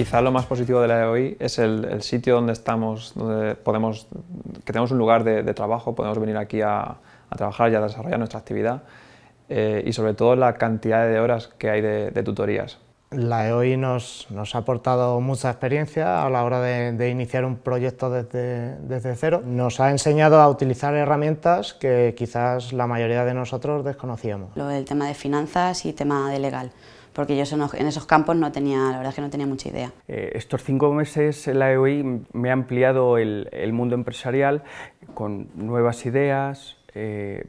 Quizás lo más positivo de la EOI es el, sitio donde estamos, donde podemos, que tenemos un lugar de, trabajo, podemos venir aquí a, trabajar y a desarrollar nuestra actividad eh, y sobre todo la cantidad de horas que hay de, tutorías. La EOI nos, ha aportado mucha experiencia a la hora de, iniciar un proyecto desde, desde, cero. Nos ha enseñado a utilizar herramientas que quizás la mayoría de nosotros desconocíamos. Lo del tema de finanzas y tema de legal porque yo en esos campos no tenía, la verdad es que no tenía mucha idea. Eh, estos cinco meses la EOI me ha ampliado el, mundo empresarial con nuevas ideas, eh,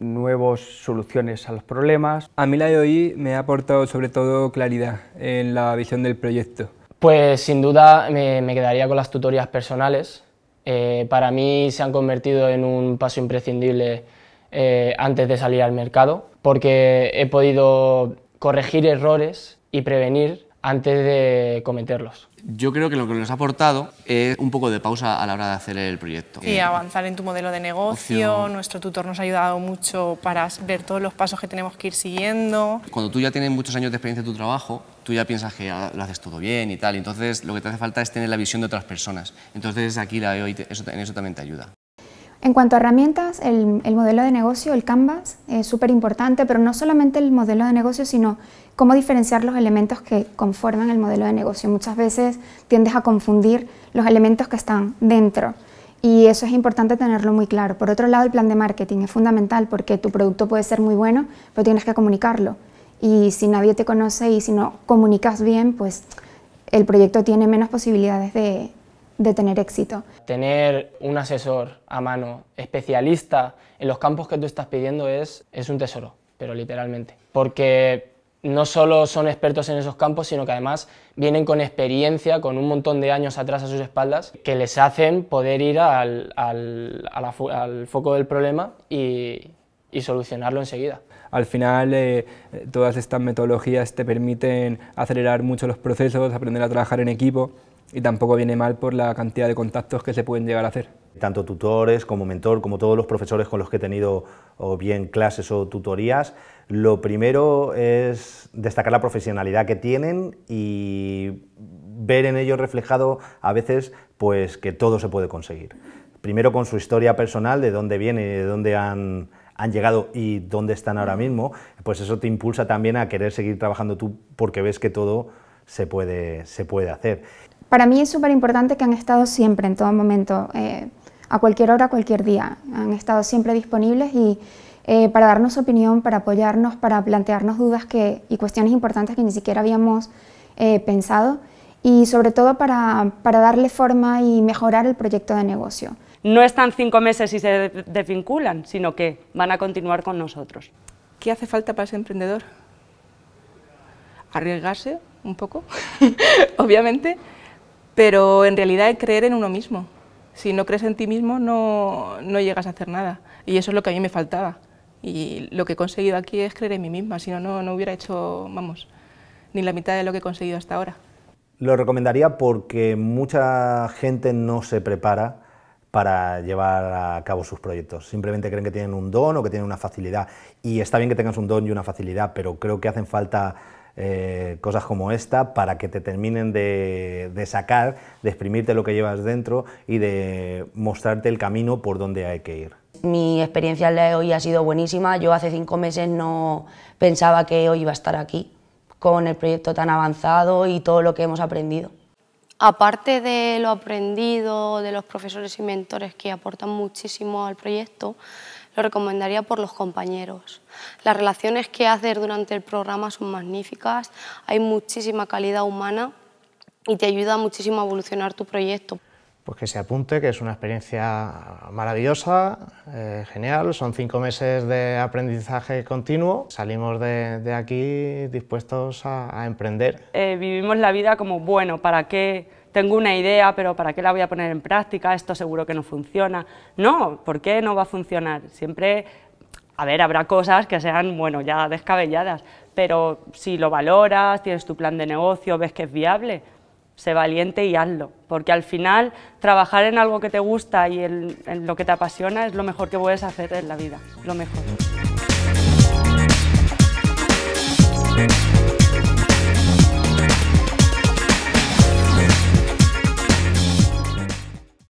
nuevas soluciones a los problemas. A mí la EOI me ha aportado sobre todo claridad en la visión del proyecto. Pues sin duda me, quedaría con las tutorías personales. Eh, para mí se han convertido en un paso imprescindible eh, antes de salir al mercado porque he podido corregir errores y prevenir antes de cometerlos. Yo creo que lo que nos ha aportado es un poco de pausa a la hora de hacer el proyecto. Sí, eh, avanzar en tu modelo de negocio. Nuestro tutor nos ha ayudado mucho para ver todos los pasos que tenemos que ir siguiendo. Cuando tú ya tienes muchos años de experiencia en tu trabajo, tú ya piensas que lo haces todo bien y tal. Entonces, lo que te hace falta es tener la visión de otras personas. Entonces, aquí la EOI, eso, en eso también te ayuda. En cuanto a herramientas, el, modelo de negocio, el Canvas, es súper importante, pero no solamente el modelo de negocio, sino cómo diferenciar los elementos que conforman el modelo de negocio. Muchas veces tiendes a confundir los elementos que están dentro y eso es importante tenerlo muy claro. Por otro lado, el plan de marketing es fundamental porque tu producto puede ser muy bueno, pero tienes que comunicarlo. Y si nadie te conoce y si no comunicas bien, pues el proyecto tiene menos posibilidades de, de tener éxito. Tener un asesor a mano, especialista en los campos que tú estás pidiendo es, es un tesoro, pero literalmente. Porque no solo son expertos en esos campos, sino que además vienen con experiencia, con un montón de años atrás a sus espaldas, que les hacen poder ir al, al, al foco del problema y, y solucionarlo enseguida. Al final, eh, todas estas metodologías te permiten acelerar mucho los procesos, aprender a trabajar en equipo y tampoco viene mal por la cantidad de contactos que se pueden llegar a hacer. Tanto tutores como mentor, como todos los profesores con los que he tenido o bien clases o tutorías, lo primero es destacar la profesionalidad que tienen y ver en ellos reflejado a veces pues que todo se puede conseguir. Primero con su historia personal, de dónde viene, de dónde han, han llegado y dónde están ahora mismo, pues eso te impulsa también a querer seguir trabajando tú porque ves que todo se puede, se puede hacer. Para mí es súper importante que han estado siempre, en todo momento, eh, a cualquier hora, a cualquier día. Han estado siempre disponibles y eh, para darnos opinión, para apoyarnos, para plantearnos dudas y cuestiones importantes que ni siquiera habíamos eh, pensado y sobre todo para, para, darle forma y mejorar el proyecto de negocio. No están cinco meses y se desvinculan, sino que van a continuar con nosotros. ¿Qué hace falta para ser emprendedor? Arriesgarse un poco, obviamente, pero en realidad es creer en uno mismo. Si no crees en ti mismo no, no llegas a hacer nada y eso es lo que a mí me faltaba. Y lo que he conseguido aquí es creer en mí misma, si no, no hubiera hecho, vamos, ni la mitad de lo que he conseguido hasta ahora. Lo recomendaría porque mucha gente no se prepara para llevar a cabo sus proyectos. Simplemente creen que tienen un don o que tienen una facilidad. Y está bien que tengas un don y una facilidad, pero creo que hacen falta eh, cosas como esta para que te terminen de, de, sacar, de exprimirte lo que llevas dentro y de mostrarte el camino por donde hay que ir. Mi experiencia de hoy ha sido buenísima. Yo hace cinco meses no pensaba que hoy iba a estar aquí con el proyecto tan avanzado y todo lo que hemos aprendido. Aparte de lo aprendido, de los profesores y mentores que aportan muchísimo al proyecto, lo recomendaría por los compañeros. Las relaciones que haces durante el programa son magníficas, hay muchísima calidad humana y te ayuda muchísimo a evolucionar tu proyecto. Pues que se apunte, que es una experiencia maravillosa, eh, genial, son cinco meses de aprendizaje continuo, salimos de, aquí dispuestos a, emprender. Eh, vivimos la vida como, bueno, ¿para qué? tengo una idea, pero ¿para qué la voy a poner en práctica? Esto seguro que no funciona. No, ¿por qué no va a funcionar? Siempre, a ver, habrá cosas que sean, bueno, ya descabelladas, pero si lo valoras, tienes tu plan de negocio, ves que es viable, sé valiente y hazlo, porque al final trabajar en algo que te gusta y en, lo que te apasiona es lo mejor que puedes hacer en la vida, lo mejor.